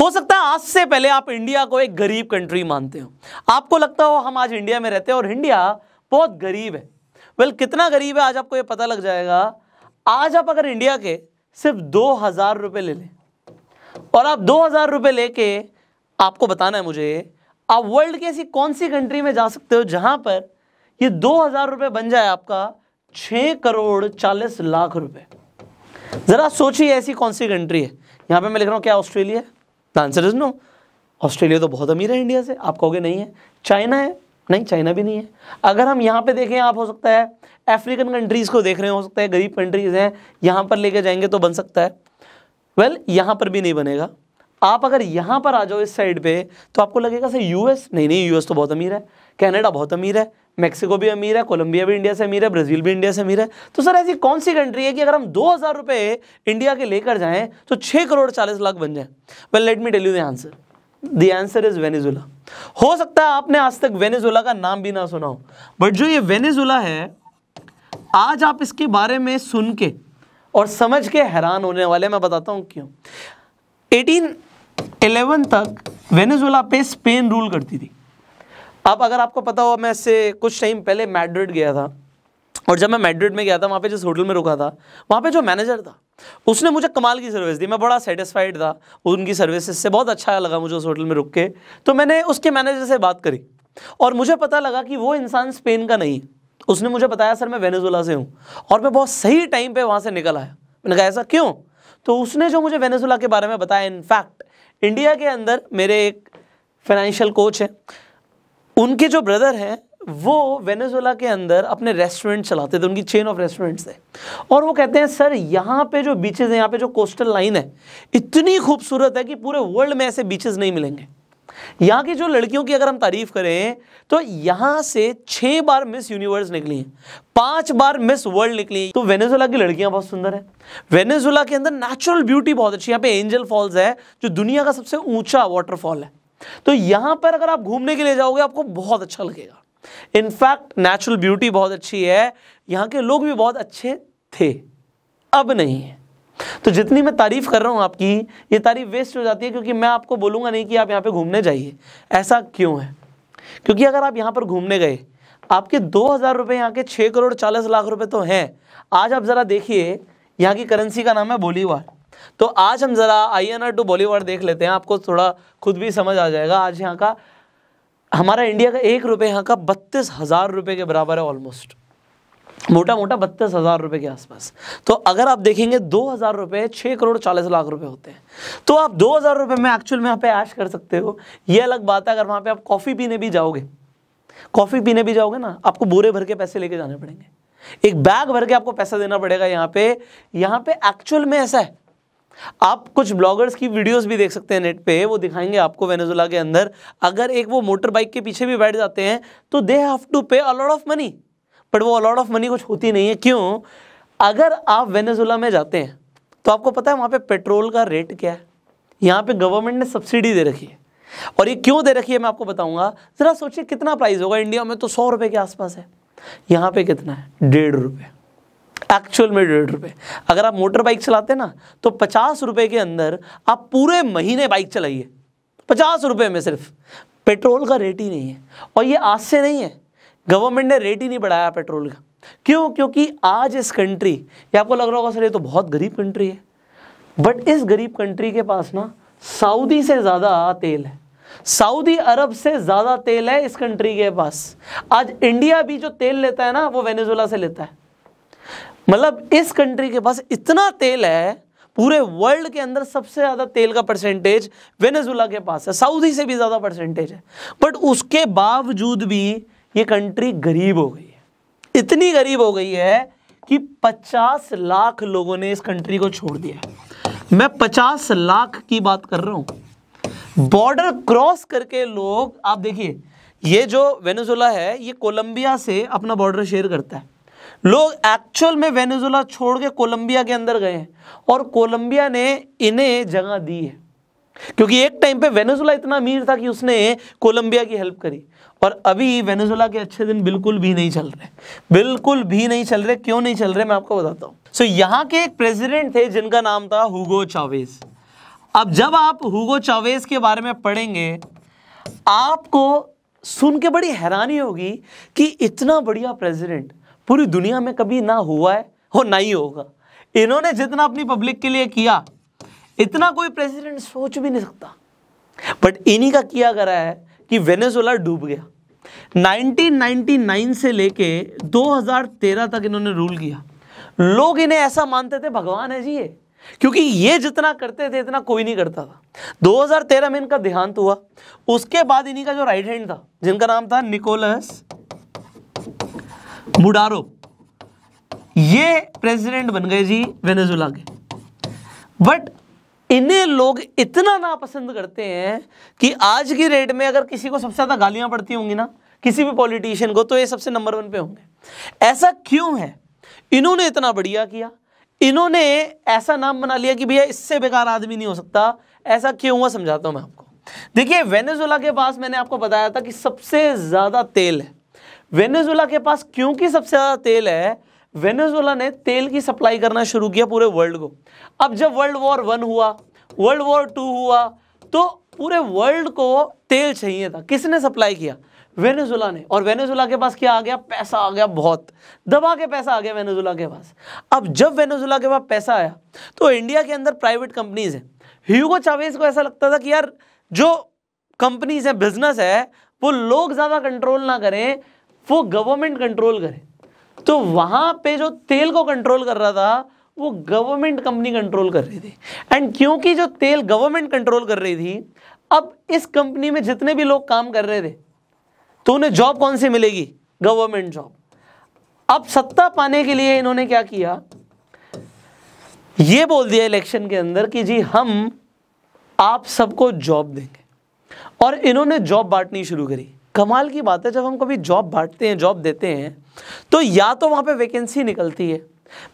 हो सकता है आज से पहले आप इंडिया को एक गरीब कंट्री मानते हो आपको लगता हो हम आज इंडिया में रहते हैं और इंडिया बहुत गरीब है वेल well, कितना गरीब है आज आपको ये पता लग जाएगा आज आप अगर इंडिया के सिर्फ दो हज़ार रुपये ले लें और आप दो हज़ार रुपये लेके आपको बताना है मुझे आप वर्ल्ड की ऐसी कौन सी कंट्री में जा सकते हो जहाँ पर ये दो हज़ार रुपये बन जाए आपका छः करोड़ चालीस लाख रुपए ज़रा सोचिए ऐसी कौन सी कंट्री है यहाँ पे मैं लिख रहा हूँ क्या Australia the answer is no Australia तो बहुत अमीर है इंडिया से आप कहोगे नहीं है चाइना है नहीं चाइना भी नहीं है अगर हम यहाँ पे देखें आप हो सकता है अफ्रीकन कंट्रीज़ को देख रहे हो सकता है गरीब कंट्रीज़ हैं यहाँ पर लेके जाएंगे तो बन सकता है वेल well, यहाँ पर भी नहीं बनेगा आप अगर यहाँ पर आ जाओ इस साइड पे तो आपको लगेगा सर यूएस नहीं नहीं यूएस तो बहुत अमीर है कनाडा बहुत अमीर है मैक्सिको भी अमीर है कोलंबिया भी इंडिया से अमीर है ब्राज़ील भी इंडिया से अमीर है तो सर ऐसी कौन सी कंट्री है कि अगर हम दो हज़ार रुपये इंडिया के लेकर जाए तो छः करोड़ चालीस लाख बन जाए well let me tell you the answer the answer is Venezuela हो सकता है आपने आज तक वेनेजुला का नाम भी ना सुना हो बट जो ये वेनेजुला है आज आप इसके बारे में सुन के और समझ के हैरान होने वाले मैं बताता हूँ क्यों 1811 तक वेनेजुला पे स्पेन रूल करती थी अब अगर आपको पता हो मैं इससे कुछ टाइम पहले मैड्रिड गया था और जब मैं मैड्रिड में गया था वहाँ पे जिस होटल में रुका था वहाँ पे जो मैनेजर था उसने मुझे कमाल की सर्विस दी मैं बड़ा सेटिस्फाइड था उनकी सर्विसेज से बहुत अच्छा लगा मुझे उस होटल में रुक के तो मैंने उसके मैनेजर से बात करी और मुझे पता लगा कि वो इंसान स्पेन का नहीं उसने मुझे बताया सर मैं वेनेजुला से हूँ और मैं बहुत सही टाइम पर वहाँ से निकल आया मैंने कहा ऐसा क्यों तो उसने जो मुझे वेनेजुला के बारे में बताया इनफैक्ट इंडिया के अंदर मेरे एक फाइनेंशियल कोच हैं उनके जो ब्रदर हैं वो वेनेजुएला के अंदर अपने रेस्टोरेंट चलाते थे उनकी चेन ऑफ रेस्टोरेंट्स थे और वो कहते हैं सर यहाँ पे जो बीचेस हैं यहाँ पे जो कोस्टल लाइन है इतनी खूबसूरत है कि पूरे वर्ल्ड में ऐसे बीचेस नहीं मिलेंगे यहाँ की जो लड़कियों की अगर हम तारीफ करें तो यहाँ से छः बार मिस यूनिवर्स निकली हैं पांच बार मिस वर्ल्ड निकली तो वेनेजुएला की लड़कियाँ बहुत सुंदर हैं वेनेजुएला के अंदर नेचुरल ब्यूटी बहुत अच्छी यहाँ पे एंजल फॉल्स है जो दुनिया का सबसे ऊंचा वाटरफॉल है तो यहां पर अगर आप घूमने के लिए जाओगे आपको बहुत अच्छा लगेगा इनफैक्ट नेचुरल ब्यूटी बहुत अच्छी है यहां के लोग भी बहुत अच्छे थे अब नहीं है तो जितनी मैं तारीफ कर रहा हूं आपकी ये तारीफ वेस्ट हो जाती है क्योंकि मैं आपको बोलूंगा नहीं कि आप यहां पे घूमने जाइए ऐसा क्यों है क्योंकि अगर आप यहां पर घूमने गए आपके दो हज़ार रुपए यहाँ के छह करोड़ चालीस लाख रुपए तो हैं आज आप ज़रा देखिए यहां की करेंसी का नाम है बोलीवार तो आज हम ज़रा I N R to Bollywood देख लेते हैं आपको थोड़ा खुद भी समझ आ जाएगा आज यहाँ का हमारा इंडिया का एक रुपये यहाँ का बत्तीस हज़ार रुपये के बराबर है ऑलमोस्ट मोटा मोटा बत्तीस हज़ार रुपये के आसपास तो अगर आप देखेंगे दो हज़ार रुपये छः करोड़ चालीस लाख रुपए होते हैं तो आप दो हज़ार रुपये में एक्चुअल में यहाँ पे ऐश कर सकते हो ये अलग बात है अगर वहाँ पे आप कॉफ़ी पीने भी जाओगे कॉफ़ी पीने भी जाओगे ना आपको बोरे भर के पैसे लेके जाने पड़ेंगे एक बैग भर के आपको पैसा देना पड़ेगा यहाँ पे यहाँ पे एक्चुअल में ऐसा है आप कुछ ब्लॉगर्स की वीडियोस भी देख सकते हैं नेट पे वो दिखाएंगे आपको वेनेजुला के अंदर अगर एक वो मोटर बाइक के पीछे भी बैठ जाते हैं तो they have to pay a lot of money but वो अलॉट ऑफ मनी कुछ होती नहीं है क्यों अगर आप वेनेजुला में जाते हैं तो आपको पता है वहाँ पे पेट्रोल का रेट क्या है यहाँ पे गवर्नमेंट ने सब्सिडी दे रखी है और ये क्यों दे रखी है मैं आपको बताऊंगा ज़रा सोचिए कितना प्राइस होगा इंडिया में तो सौ रुपये के आसपास है यहाँ पे कितना है डेढ़ रुपये एक्चुअल में डेढ़ रुपये अगर आप मोटर बाइक चलाते ना तो पचास रुपये के अंदर आप पूरे महीने बाइक चलाइए पचास रुपये में सिर्फ पेट्रोल का रेट ही नहीं है और ये आज से नहीं है गवर्नमेंट ने रेट ही नहीं बढ़ाया पेट्रोल का क्यों क्योंकि आज इस कंट्री या आपको लग रहा होगा सर ये तो बहुत गरीब कंट्री है बट इस गरीब कंट्री के पास ना सऊदी से ज़्यादा तेल है सऊदी अरब से ज़्यादा तेल है इस कंट्री के पास आज इंडिया भी जो तेल लेता है ना वो वेनेजुला से लेता है मतलब इस कंट्री के पास इतना तेल है पूरे वर्ल्ड के अंदर सबसे ज़्यादा तेल का परसेंटेज वेनेजुला के पास है सऊदी से भी ज़्यादा परसेंटेज है बट उसके बावजूद भी ये कंट्री गरीब हो गई है इतनी गरीब हो गई है कि 50 लाख लोगों ने इस कंट्री को छोड़ दिया मैं 50 लाख की बात कर रहा हूँ बॉर्डर क्रॉस करके लोग आप देखिए ये जो वेनेजुला है ये कोलंबिया से अपना बॉर्डर शेयर करता है लोग एक्चुअल में वेनेजुला छोड़ के कोलंबिया के अंदर गए हैं और कोलंबिया ने इन्हें जगह दी है क्योंकि एक टाइम पे वेनेजुला इतना अमीर था कि उसने कोलंबिया की हेल्प करी और अभी वेनेजुला के अच्छे दिन बिल्कुल भी नहीं चल रहे बिल्कुल भी नहीं चल रहे क्यों नहीं चल रहे मैं आपको बताता हूँ सो so, यहाँ के एक प्रेसिडेंट थे जिनका नाम था हुगो चावेज अब जब आप हुगो चावेज के बारे में पढ़ेंगे आपको सुन के बड़ी हैरानी होगी कि इतना बढ़िया प्रेसिडेंट पूरी दुनिया में कभी ना हुआ है हो ना ही होगा इन्होंने जितना अपनी पब्लिक के लिए किया इतना कोई प्रेसिडेंट सोच भी नहीं सकता बट इन्हीं का किया करा है कि वेनेजोला डूब गया 1999 से लेके 2013 तक इन्होंने रूल किया लोग इन्हें ऐसा मानते थे भगवान है जी ये क्योंकि ये जितना करते थे इतना कोई नहीं करता था 2013 में इनका देहांत हुआ उसके बाद इन्हीं का जो राइट हैंड था जिनका नाम था निकोलस मुडारो ये प्रेसिडेंट बन गए जी वेनेजुला के बट इन्हें लोग इतना नापसंद करते हैं कि आज की रेट में अगर किसी को सबसे ज़्यादा गालियां पड़ती होंगी ना किसी भी पॉलिटिशियन को तो ये सबसे नंबर वन पे होंगे ऐसा क्यों है इन्होंने इतना बढ़िया किया इन्होंने ऐसा नाम बना लिया कि भैया इससे बेकार आदमी नहीं हो सकता ऐसा क्यों हुआ समझाता हूं मैं आपको देखिए वेनेजुला के पास मैंने आपको बताया था कि सबसे ज़्यादा तेल है वेनेजुला के पास क्योंकि सबसे ज़्यादा तेल है वेनेजुला ने तेल की सप्लाई करना शुरू किया पूरे वर्ल्ड को अब जब वर्ल्ड वॉर वन हुआ वर्ल्ड वॉर टू हुआ तो पूरे वर्ल्ड को तेल चाहिए था किसने सप्लाई किया वेनेजुला ने और वेनेजुला के पास क्या आ गया पैसा आ गया बहुत दबा के पैसा आ गया वेनेजुला के पास अब जब वेनेजुला के पास पैसा आया तो इंडिया के अंदर प्राइवेट कंपनीज हैं ह्यूगो चावेज को ऐसा लगता था कि यार जो कंपनीज हैं बिजनेस है वो लोग ज़्यादा कंट्रोल ना करें वो गवर्नमेंट कंट्रोल करे तो वहाँ पे जो तेल को कंट्रोल कर रहा था वो गवर्नमेंट कंपनी कंट्रोल कर रही थी एंड क्योंकि जो तेल गवर्नमेंट कंट्रोल कर रही थी अब इस कंपनी में जितने भी लोग काम कर रहे थे तो उन्हें जॉब कौन सी मिलेगी गवर्नमेंट जॉब अब सत्ता पाने के लिए इन्होंने क्या किया ये बोल दिया इलेक्शन के अंदर कि जी हम आप सबको जॉब देंगे और इन्होंने जॉब बांटनी शुरू करी कमाल की बात है जब हम कभी जॉब बांटते हैं जॉब देते हैं तो या तो वहाँ पे वैकेंसी निकलती है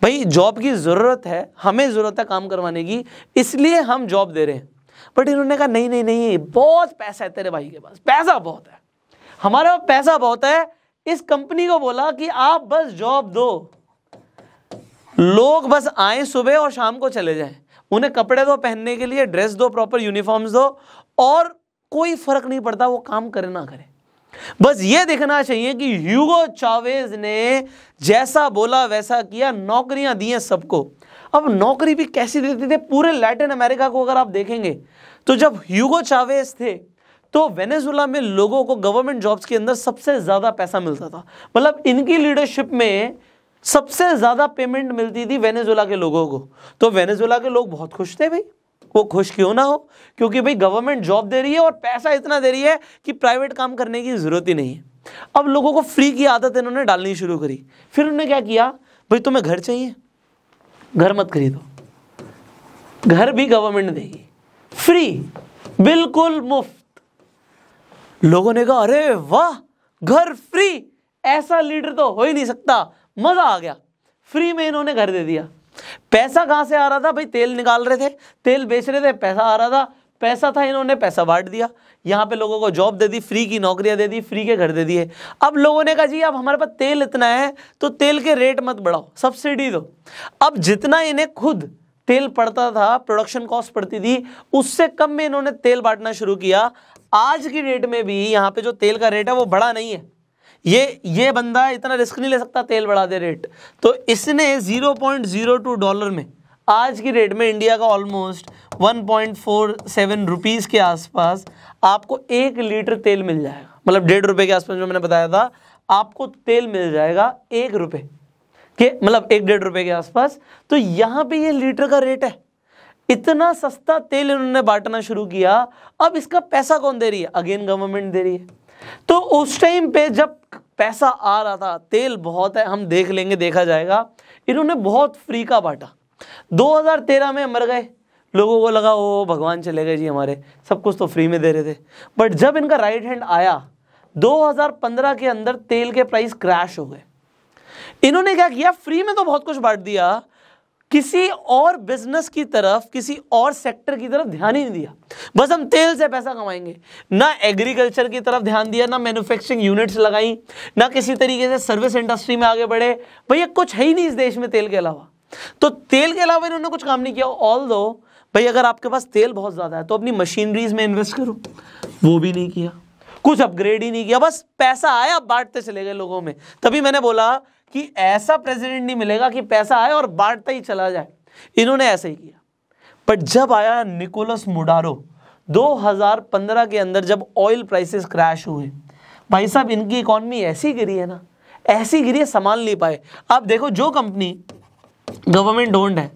भाई जॉब की ज़रूरत है हमें ज़रूरत है काम करवाने की इसलिए हम जॉब दे रहे हैं बट इन्होंने कहा नहीं नहीं नहीं बहुत पैसा है तेरे भाई के पास पैसा बहुत है हमारे पास पैसा बहुत है इस कंपनी को बोला कि आप बस जॉब दो लोग बस आए सुबह और शाम को चले जाएं उन्हें कपड़े दो पहनने के लिए ड्रेस दो प्रॉपर यूनिफॉर्म्स दो और कोई फर्क नहीं पड़ता वो काम करे ना करे बस ये देखना चाहिए कि ह्यूगो चावेज ने जैसा बोला वैसा किया नौकरियां दी हैं सबको अब नौकरी भी कैसी देते थे पूरे लैटिन अमेरिका को अगर आप देखेंगे तो जब ह्यूगो चावेज थे तो वेनेजुला में लोगों को गवर्नमेंट जॉब्स के अंदर सबसे ज़्यादा पैसा मिलता था मतलब इनकी लीडरशिप में सबसे ज़्यादा पेमेंट मिलती थी वेनेजुला के लोगों को तो वेनेजुला के लोग बहुत खुश थे भाई वो खुश क्यों ना हो क्योंकि भाई गवर्नमेंट जॉब दे रही है और पैसा इतना दे रही है कि प्राइवेट काम करने की ज़रूरत ही नहीं है अब लोगों को फ्री की आदत इन्होंने डालनी शुरू करी फिर उन्होंने क्या किया भाई तुम्हें घर चाहिए घर मत खरीदो घर भी गवर्नमेंट देगी फ्री बिल्कुल मुफ्त लोगों ने कहा अरे वाह घर फ्री ऐसा लीडर तो हो ही नहीं सकता मज़ा आ गया फ्री में इन्होंने घर दे दिया पैसा कहाँ से आ रहा था भाई तेल निकाल रहे थे तेल बेच रहे थे पैसा आ रहा था पैसा था इन्होंने पैसा बांट दिया यहाँ पे लोगों को जॉब दे दी फ्री की नौकरियाँ दे दी फ्री के घर दे दिए अब लोगों ने कहा जी अब हमारे पास तेल इतना है तो तेल के रेट मत बढ़ाओ सब्सिडी दो अब जितना इन्हें खुद तेल पड़ता था प्रोडक्शन कॉस्ट पड़ती थी उससे कम में इन्होंने तेल बांटना शुरू किया आज की डेट में भी यहाँ पे जो तेल का रेट है वो बड़ा नहीं है ये ये बंदा इतना रिस्क नहीं ले सकता तेल बढ़ा दे रेट तो इसने 0.02 डॉलर में आज की रेट में इंडिया का ऑलमोस्ट 1.47 रुपीस के आसपास आपको एक लीटर तेल मिल जाएगा मतलब डेढ़ रुपए के आसपास जो मैंने बताया था आपको तेल मिल जाएगा एक रुपये के मतलब एक डेढ़ रुपए के आसपास तो यहाँ पे ये लीटर का रेट है इतना सस्ता तेल इन्होंने बांटना शुरू किया अब इसका पैसा कौन दे रही है अगेन गवर्नमेंट दे रही है तो उस टाइम पे जब पैसा आ रहा था तेल बहुत है हम देख लेंगे देखा जाएगा इन्होंने बहुत फ्री का बांटा 2013 में मर गए लोगों को लगा ओ भगवान चले गए जी हमारे सब कुछ तो फ्री में दे रहे थे बट जब इनका राइट हैंड आया 2015 के अंदर तेल के प्राइस क्रैश हो गए इन्होंने क्या किया फ्री में तो बहुत कुछ बांट दिया किसी और बिजनेस की तरफ किसी और सेक्टर की तरफ ध्यान ही नहीं दिया बस हम तेल से पैसा कमाएंगे ना एग्रीकल्चर की तरफ ध्यान दिया ना मैन्युफैक्चरिंग यूनिट्स लगाई ना किसी तरीके से सर्विस इंडस्ट्री में आगे बढ़े भैया कुछ है ही नहीं इस देश में तेल के अलावा तो तेल के अलावा इन्होंने कुछ काम नहीं किया ऑल दो भाई अगर आपके पास तेल बहुत ज़्यादा है तो अपनी मशीनरीज में इन्वेस्ट करो वो भी नहीं किया कुछ अपग्रेड ही नहीं किया बस पैसा आया बांटते चले गए लोगों में तभी मैंने बोला कि ऐसा प्रेसिडेंट नहीं मिलेगा कि पैसा आए और बांटता ही चला जाए इन्होंने ऐसे ही किया बट जब आया निकोलस मुडारो 2015 के अंदर जब ऑयल प्राइसेस क्रैश हुए भाई साहब इनकी इकॉनमी ऐसी गिरी है ना ऐसी गिरी है संभाल नहीं पाए आप देखो जो कंपनी गवर्नमेंट ओंड है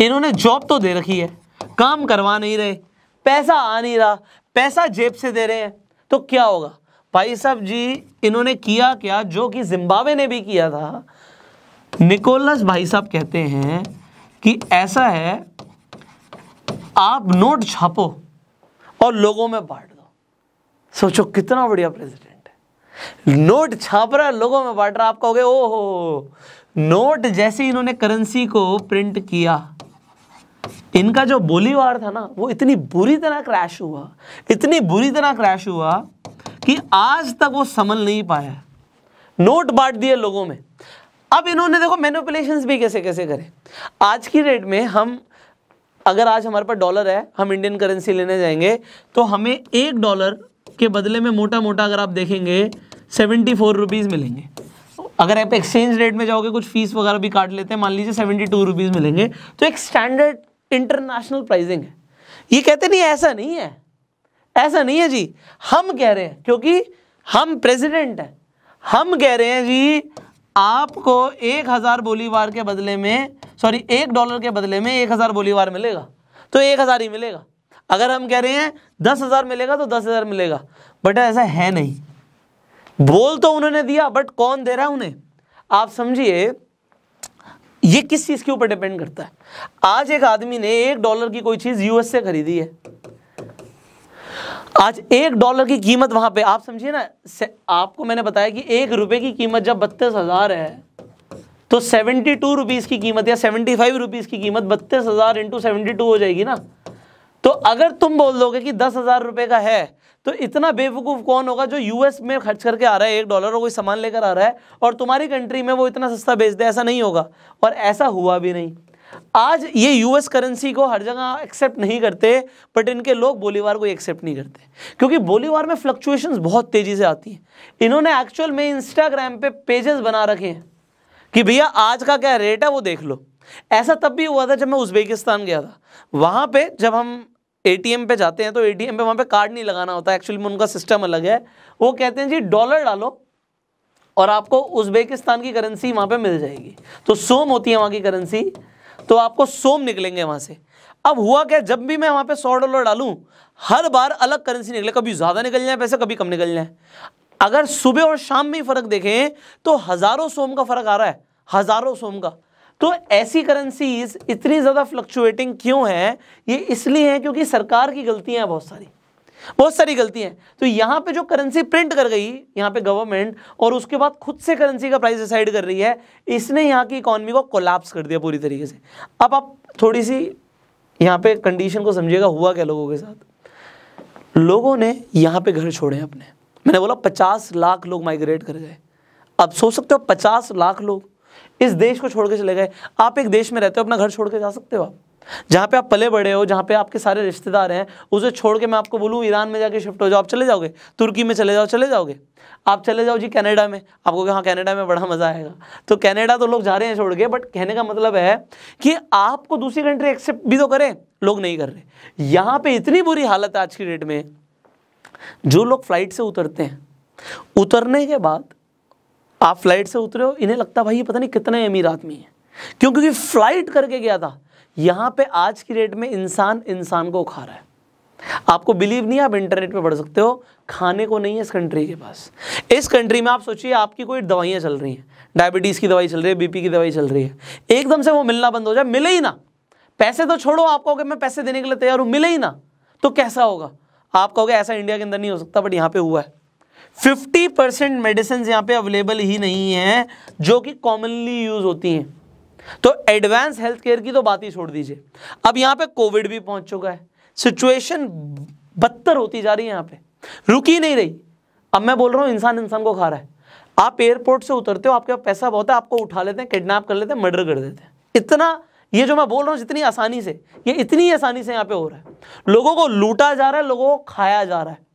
इन्होंने जॉब तो दे रखी है काम करवा नहीं रहे पैसा आ नहीं रहा पैसा जेब से दे रहे हैं तो क्या होगा भाई साहब जी इन्होंने किया क्या जो कि जिम्बावे ने भी किया था निकोलस भाई साहब कहते हैं कि ऐसा है आप नोट छापो और लोगों में बांट दो सोचो कितना बढ़िया प्रेसिडेंट है नोट छाप रहा है लोगों में बांट रहा आप कहोगे ओहो नोट जैसे इन्होंने करेंसी को प्रिंट किया इनका जो बोलीवार था ना वो इतनी बुरी तरह क्रैश हुआ इतनी बुरी तरह क्रैश हुआ कि आज तक वो समल नहीं पाया नोट बांट दिए लोगों में अब इन्होंने देखो मैनुपुलेशन भी कैसे कैसे करे आज की डेट में हम अगर आज हमारे पास डॉलर है हम इंडियन करेंसी लेने जाएंगे तो हमें एक डॉलर के बदले में मोटा मोटा अगर आप देखेंगे सेवेंटी फोर रुपीज़ मिलेंगे अगर आप एक्सचेंज रेट में जाओगे कुछ फीस वगैरह भी काट लेते हैं मान लीजिए सेवेंटी टू रुपीज़ मिलेंगे तो एक स्टैंडर्ड इंटरनेशनल प्राइजिंग है ये कहते नहीं ऐसा नहीं है ऐसा नहीं है जी हम कह रहे हैं क्योंकि हम प्रेसिडेंट हैं हम कह रहे हैं जी आपको एक हज़ार बोलीवार के बदले में सॉरी एक डॉलर के बदले में एक हज़ार बोलीवार मिलेगा तो एक हज़ार ही मिलेगा अगर हम कह रहे हैं दस हज़ार मिलेगा तो दस हज़ार मिलेगा बट ऐसा है नहीं बोल तो उन्होंने दिया बट कौन दे रहा है उन्हें आप समझिए ये किस चीज़ के ऊपर डिपेंड करता है आज एक आदमी ने एक डॉलर की कोई चीज़ यूएस से खरीदी है आज एक डॉलर की कीमत वहां पे आप समझिए ना आपको मैंने बताया कि एक रुपए की कीमत जब बत्तीस हजार है तो सेवेंटी टू रुपीज की कीमत या सेवेंटी फाइव रुपीज की कीमत बत्तीस हजार इंटू सेवेंटी टू हो जाएगी ना तो अगर तुम बोल दोगे कि दस हजार रुपए का है तो इतना बेवकूफ कौन होगा जो यूएस में खर्च करके आ रहा है एक डॉलर और कोई सामान लेकर आ रहा है और तुम्हारी कंट्री में वो इतना सस्ता बेच दे ऐसा नहीं होगा और ऐसा हुआ भी नहीं आज ये यूएस करेंसी को हर जगह एक्सेप्ट नहीं करते बट इनके लोग बोलीवार को एक्सेप्ट नहीं करते क्योंकि बोलीवार में फ्लक्चुएशंस बहुत तेज़ी से आती हैं इन्होंने एक्चुअल में इंस्टाग्राम पे पेजेस बना रखे हैं कि भैया आज का क्या रेट है वो देख लो ऐसा तब भी हुआ था जब मैं उज्बेकिस्तान गया था वहाँ पर जब हम ए पे जाते हैं तो ए पे वहाँ पर कार्ड नहीं लगाना होता एक्चुअली में उनका सिस्टम अलग है वो कहते हैं जी डॉलर डालो और आपको उज्बेकिस्तान की करेंसी वहाँ पर मिल जाएगी तो सोम होती है वहाँ की करेंसी तो आपको सोम निकलेंगे वहां से अब हुआ क्या जब भी मैं वहाँ पे सौ डॉलर डालूं हर बार अलग करेंसी निकले कभी ज़्यादा निकल जाए पैसे कभी कम निकल जाए अगर सुबह और शाम में ही फ़र्क देखें तो हज़ारों सोम का फ़र्क आ रहा है हज़ारों सोम का तो ऐसी करेंसीज इतनी ज़्यादा फ्लक्चुएटिंग क्यों है ये इसलिए है क्योंकि सरकार की गलतियाँ हैं बहुत सारी बहुत सारी गलतियां तो यहां पे जो करेंसी प्रिंट कर गई यहां पे गवर्नमेंट और उसके बाद खुद से करेंसी का प्राइस डिसाइड कर रही है इसने यहां की इकोनॉमी को कोलैप्स कर दिया पूरी तरीके से अब आप थोड़ी सी यहां पे कंडीशन को समझिएगा हुआ क्या लोगों के साथ लोगों ने यहां पे घर छोड़े अपने मैंने बोला पचास लाख लोग माइग्रेट कर गए अब सोच सकते हो पचास लाख लोग इस देश को छोड़ के चले गए आप एक देश में रहते हो अपना घर छोड़ के जा सकते हो आप जहां पे आप पले बड़े हो जहां पे आपके सारे रिश्तेदार हैं उसे छोड़ के मैं आपको बोलूँ ईरान में जाके शिफ्ट हो जाओ आप चले जाओगे तुर्की में चले जाओ चले जाओगे आप चले जाओ जी कनाडा में आपको हाँ कनाडा में बड़ा मज़ा आएगा तो कनाडा तो लोग जा रहे हैं छोड़ के बट कहने का मतलब है कि आपको दूसरी कंट्री एक्सेप्ट भी तो करें लोग नहीं कर रहे यहां पर इतनी बुरी हालत है आज की डेट में जो लोग फ्लाइट से उतरते हैं उतरने के बाद आप फ्लाइट से उतरे हो इन्हें लगता भाई ये पता नहीं कितने अमीर आदमी है क्यों क्योंकि फ्लाइट करके गया था यहाँ पे आज की डेट में इंसान इंसान को खा रहा है आपको बिलीव नहीं आप इंटरनेट पे पढ़ सकते हो खाने को नहीं है इस कंट्री के पास इस कंट्री में आप सोचिए आपकी कोई दवाइयां चल रही हैं डायबिटीज़ की दवाई चल रही है बीपी की दवाई चल रही है एकदम से वो मिलना बंद हो जाए मिले ही ना पैसे तो छोड़ो आप कहोगे मैं पैसे देने के लिए तैयार हूँ मिले ही ना तो कैसा होगा आप कहोगे ऐसा इंडिया के अंदर नहीं हो सकता बट यहाँ पे हुआ है फिफ्टी परसेंट मेडिसिन यहाँ पे अवेलेबल ही नहीं है जो कि कॉमनली यूज़ होती हैं तो एडवांस हेल्थ केयर की तो बात ही छोड़ दीजिए अब यहां पे कोविड भी पहुंच चुका है सिचुएशन बदतर होती जा रही है यहां पे रुकी नहीं रही अब मैं बोल रहा हूं इंसान इंसान को खा रहा है आप एयरपोर्ट से उतरते हो आपके पास पैसा बहुत है आपको उठा लेते हैं किडनैप कर लेते हैं मर्डर कर देते हैं इतना ये जो मैं बोल रहा हूं जितनी आसानी से ये इतनी आसानी से यहाँ पे हो रहा है लोगों को लूटा जा रहा है लोगों को खाया जा रहा है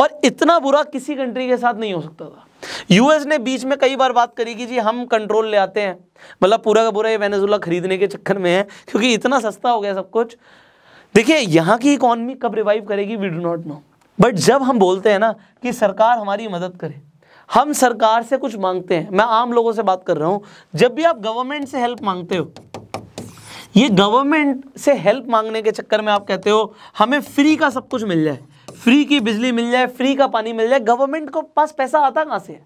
और इतना बुरा किसी कंट्री के साथ नहीं हो सकता था यूएस ने बीच में कई बार बात करी कि जी हम कंट्रोल ले आते हैं मतलब पूरा का पूरा ये वेनेजुला खरीदने के चक्कर में है क्योंकि इतना सस्ता हो गया सब कुछ देखिए यहाँ की इकोनॉमी कब रिवाइव करेगी we do not know but जब हम बोलते हैं ना कि सरकार हमारी मदद करे हम सरकार से कुछ मांगते हैं मैं आम लोगों से बात कर रहा हूँ जब भी आप गवर्नमेंट से हेल्प मांगते हो ये गवर्नमेंट से हेल्प मांगने के चक्कर में आप कहते हो हमें फ्री का सब कुछ मिल जाए फ्री की बिजली मिल जाए फ्री का पानी मिल जाए गवर्नमेंट को पास पैसा आता कहां से है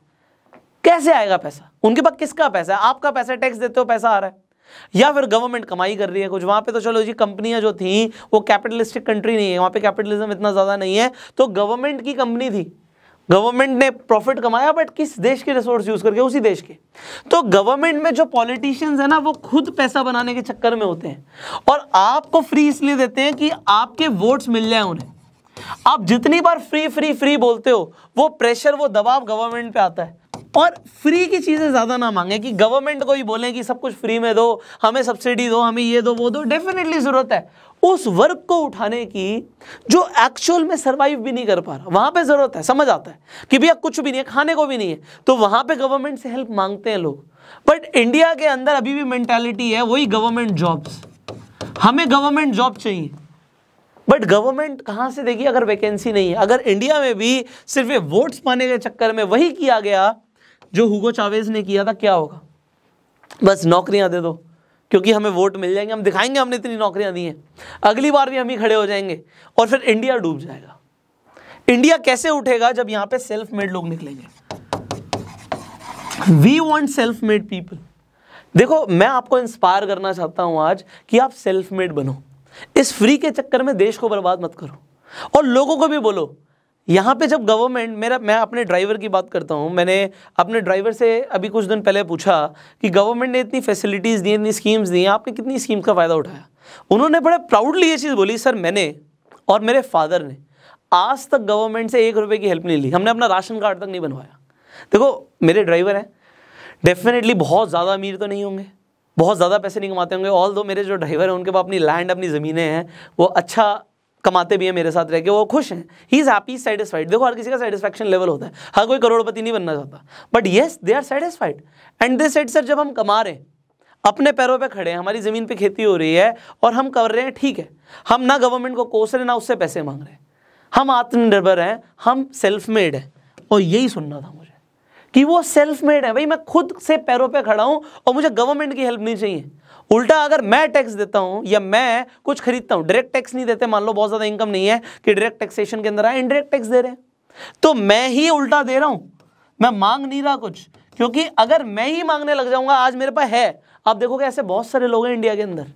कैसे आएगा पैसा उनके पास किसका पैसा है आपका पैसा टैक्स देते हो पैसा आ रहा है या फिर गवर्नमेंट कमाई कर रही है कुछ वहां पे तो चलो जी कंपनियां जो थी वो कैपिटलिस्टिक कंट्री नहीं है वहां पे कैपिटलिज्म इतना ज़्यादा नहीं है तो गवर्नमेंट की कंपनी थी गवर्नमेंट ने प्रॉफिट कमाया बट किस देश के रिसोर्स यूज़ करके उसी देश के तो गवर्नमेंट में जो पॉलिटिशियंस हैं ना वो खुद पैसा बनाने के चक्कर में होते हैं और आपको फ्री इसलिए देते हैं कि आपके वोट्स मिल जाए उन्हें आप जितनी बार फ्री फ्री फ्री बोलते हो वो प्रेशर वो दबाव गवर्नमेंट पे आता है और फ्री की चीज़ें ज़्यादा ना मांगे कि गवर्नमेंट को ही बोले कि सब कुछ फ्री में दो हमें सब्सिडी दो हमें ये दो वो दो डेफिनेटली ज़रूरत है उस वर्क को उठाने की जो एक्चुअल में सरवाइव भी नहीं कर पा रहा वहां पे ज़रूरत है समझ आता है कि भैया कुछ भी नहीं है खाने को भी नहीं है तो वहां पे गवर्नमेंट से हेल्प मांगते हैं लोग बट इंडिया के अंदर अभी भी मैंटेलिटी है वही गवर्नमेंट जॉब्स हमें गवर्नमेंट जॉब चाहिए बट गवर्नमेंट कहाँ से देगी अगर वैकेंसी नहीं है अगर इंडिया में भी सिर्फ वोट्स पाने के चक्कर में वही किया गया जो हुगो चावेज ने किया था क्या होगा बस नौकरियां दे दो क्योंकि हमें वोट मिल जाएंगे हम दिखाएंगे हमने इतनी नौकरियां दी हैं अगली बार भी हम ही खड़े हो जाएंगे और फिर इंडिया डूब जाएगा इंडिया कैसे उठेगा जब यहां पे सेल्फ मेड लोग निकलेंगे we want self made people देखो मैं आपको इंस्पायर करना चाहता हूं आज कि आप सेल्फ मेड बनो इस फ्री के चक्कर में देश को बर्बाद मत करो और लोगों को भी बोलो यहाँ पे जब गवर्नमेंट मेरा मैं अपने ड्राइवर की बात करता हूँ मैंने अपने ड्राइवर से अभी कुछ दिन पहले पूछा कि गवर्नमेंट ने इतनी फैसिलिटीज़ दी इतनी स्कीम्स दी आपने कितनी स्कीम्स का फ़ायदा उठाया उन्होंने बड़े प्राउडली ये चीज़ बोली सर मैंने और मेरे फादर ने आज तक गवर्नमेंट से एक रुपये की हेल्प नहीं ली हमने अपना राशन कार्ड तक नहीं बनवाया देखो मेरे ड्राइवर हैं डेफिनेटली बहुत ज़्यादा अमीर तो नहीं होंगे बहुत ज़्यादा पैसे नहीं कमाते होंगे ऑल दो मेरे जो ड्राइवर हैं उनके पास अपनी लैंड अपनी ज़मीनें हैं वो अच्छा कमाते भी हैं मेरे साथ रह के वो खुश हैं ही इज़ हैप्पी सेटिस्फाइड देखो हर किसी का सेटिस्फैक्शन लेवल होता है हर कोई करोड़पति नहीं बनना चाहता but yes they are satisfied and they set sir जब हम कमा रहे हैं अपने पैरों पे खड़े हैं हमारी ज़मीन पे खेती हो रही है और हम कर रहे हैं ठीक है हम ना गवर्नमेंट को कोस रहे ना उससे पैसे मांग रहे हैं हम आत्मनिर्भर हैं हम सेल्फ मेड हैं और यही सुनना था मुझे कि वो सेल्फ मेड है भाई मैं खुद से पैरों पे खड़ा हूं और मुझे गवर्नमेंट की हेल्प नहीं चाहिए उल्टा अगर मैं टैक्स देता हूँ या मैं कुछ खरीदता हूँ डायरेक्ट टैक्स नहीं देते मान लो बहुत ज़्यादा इनकम नहीं है कि डायरेक्ट टैक्सेशन के अंदर आए इनडायरेक्ट टैक्स दे रहे हैं तो मैं ही उल्टा दे रहा हूं मैं मांग नहीं रहा कुछ क्योंकि अगर मैं ही मांगने लग जाऊंगा आज मेरे पास है आप देखोगे ऐसे बहुत सारे लोग हैं इंडिया के अंदर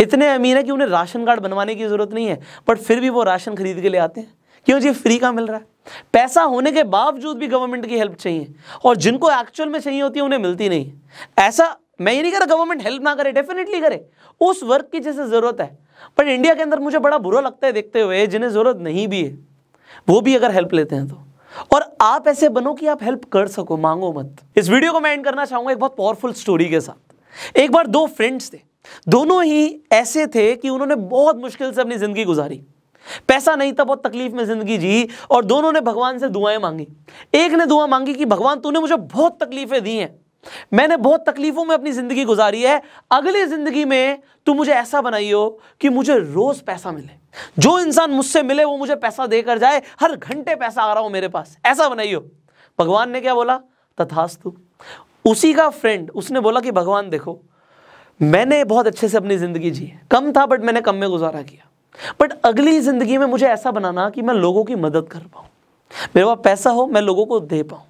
इतने अमीर है कि उन्हें राशन कार्ड बनवाने की ज़रूरत नहीं है बट फिर भी वो राशन खरीद के ले आते हैं क्यों जी फ्री का मिल रहा है पैसा होने के बावजूद भी गवर्नमेंट की हेल्प चाहिए और जिनको एक्चुअल में चाहिए होती है उन्हें मिलती नहीं ऐसा मैं ये नहीं कह रहा गवर्नमेंट हेल्प ना करे डेफिनेटली करे उस वर्क की जैसे ज़रूरत है पर इंडिया के अंदर मुझे बड़ा बुरा लगता है देखते हुए जिन्हें ज़रूरत नहीं भी है वो भी अगर हेल्प लेते हैं तो और आप ऐसे बनो कि आप हेल्प कर सको मांगो मत इस वीडियो को मैं एंड करना चाहूंगा एक बहुत पावरफुल स्टोरी के साथ एक बार दो फ्रेंड्स थे दोनों ही ऐसे थे कि उन्होंने बहुत मुश्किल से अपनी ज़िंदगी गुजारी पैसा नहीं था बहुत तकलीफ में जिंदगी जी और दोनों ने भगवान से दुआएं मांगी एक ने दुआ मांगी कि भगवान तूने मुझे बहुत तकलीफें दी हैं मैंने बहुत तकलीफों में अपनी ज़िंदगी गुजारी है अगली ज़िंदगी में तू मुझे ऐसा बनाइयो कि मुझे रोज़ पैसा मिले जो इंसान मुझसे मिले वो मुझे पैसा देकर जाए हर घंटे पैसा आ रहा हो मेरे पास ऐसा बनाइयो भगवान ने क्या बोला तथास्तु उसी का फ्रेंड उसने बोला कि भगवान देखो मैंने बहुत अच्छे से अपनी ज़िंदगी जी कम था बट मैंने कम में गुजारा किया बट अगली ज़िंदगी में मुझे ऐसा बनाना कि मैं लोगों की मदद कर पाऊं मेरे पास पैसा हो मैं लोगों को दे पाऊं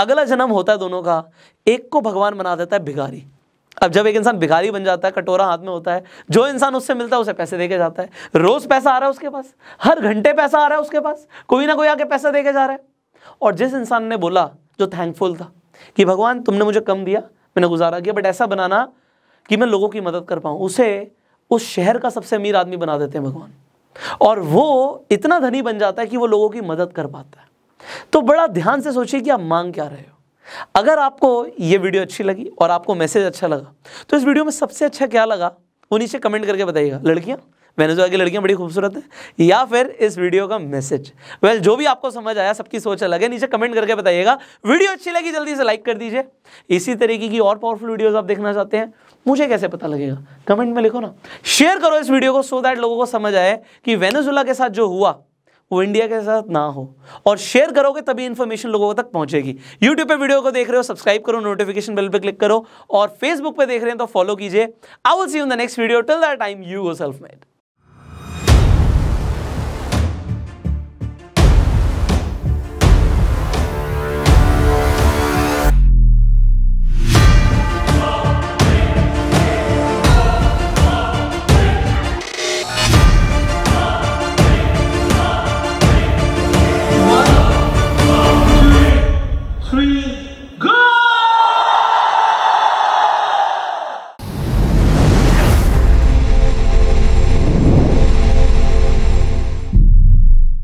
अगला जन्म होता है दोनों का एक को भगवान बना देता है भिगारी अब जब एक इंसान भिखारी बन जाता है कटोरा हाथ में होता है जो इंसान उससे मिलता है उसे पैसे दे के जाता है रोज पैसा आ रहा है उसके पास हर घंटे पैसा आ रहा है उसके पास कोई ना कोई आके पैसा दे के जा रहा है और जिस इंसान ने बोला जो थैंकफुल था कि भगवान तुमने मुझे कम दिया मैंने गुजारा किया बट ऐसा बनाना कि मैं लोगों की मदद कर पाऊं उसे उस शहर का सबसे अमीर आदमी बना देते हैं भगवान और वो इतना धनी बन जाता है कि वो लोगों की मदद कर पाता है तो बड़ा ध्यान से सोचिए कि आप मांग क्या रहे हो अगर आपको ये वीडियो अच्छी लगी और आपको मैसेज अच्छा लगा तो इस वीडियो में सबसे अच्छा क्या लगा वो नीचे कमेंट करके बताइएगा लड़कियाँ वेनेजुएला की लड़कियां लड़कियाँ बड़ी खूबसूरत है या फिर इस वीडियो का मैसेज वेल जो भी आपको समझ आया सबकी सोच अलग है नीचे कमेंट करके बताइएगा वीडियो अच्छी लगी जल्दी से लाइक कर दीजिए इसी तरीके की और पावरफुल वीडियोज़ आप देखना चाहते हैं मुझे कैसे पता लगेगा कमेंट में लिखो ना शेयर करो इस वीडियो को सो दैट लोगों को समझ आए कि वेनेजुला के साथ जो हुआ वो इंडिया के साथ ना हो और शेयर करोगे तभी इन्फॉर्मेशन लोगों तक पहुंचेगी यूट्यूब पे वीडियो को देख रहे हो सब्सक्राइब करो नोटिफिकेशन बेल पे क्लिक करो और फेसबुक पे देख रहे हैं तो फॉलो कीजिए I will see you in the next video till that time you go self made